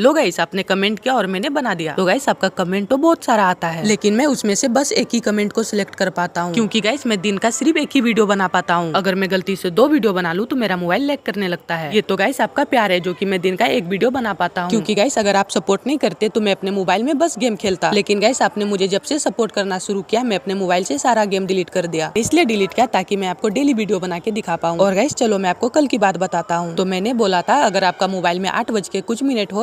लो guys आपने comment किया और मैंने बना दिया तो गाइस आपका कमेंट तो बहुत सारा आता है लेकिन मैं उसमें से बस एक ही कमेंट को सिलेक्ट कर पाता हूँ क्योंकि गाइस मैं दिन का सिर्फ एक ही वीडियो बना पाता हूँ अगर मैं गलती से दो वीडियो बना लू तो मेरा मोबाइल लैक करने लगता है ये तो गाइस आपका प्यार है जो की मैं दिन का एक वीडियो बना पाता हूँ क्यूँकी गाइस अगर आप सपोर्ट नहीं करते तो मैं अपने मोबाइल में बस गेम खेलता लेकिन गाइस आपने मुझे जब से सपोर्ट करना शुरू किया मैं अपने मोबाइल से सारा गेम डिलीट कर दिया इसलिए डिलीट किया ताकि मैं आपको डेली वीडियो बना के दिखा पाऊँ और गाइस चलो मैं आपको कल की बात बताता हूँ तो मैंने बोला था अगर आपका मोबाइल में आठ बज के कुछ मिनट हो